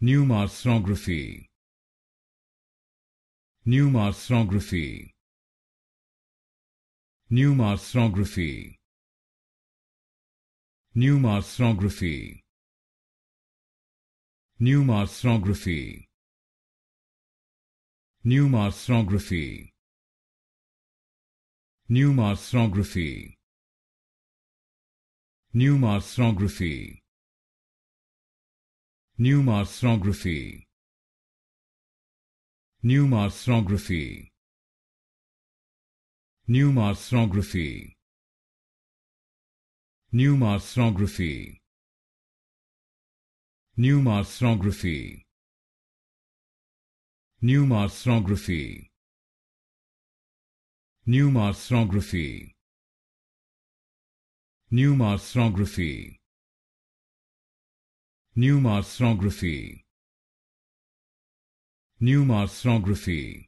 Numarthnography Numarthnography Numarthnography Numarthnography Numarthnography Numarthnography Numarthnography Numarthnography Numarthnography Numarthnography Numarthnography Numarthnography Numarthnography Numarthnography Numarthnography Numarthnography Numarthnography Numarthnography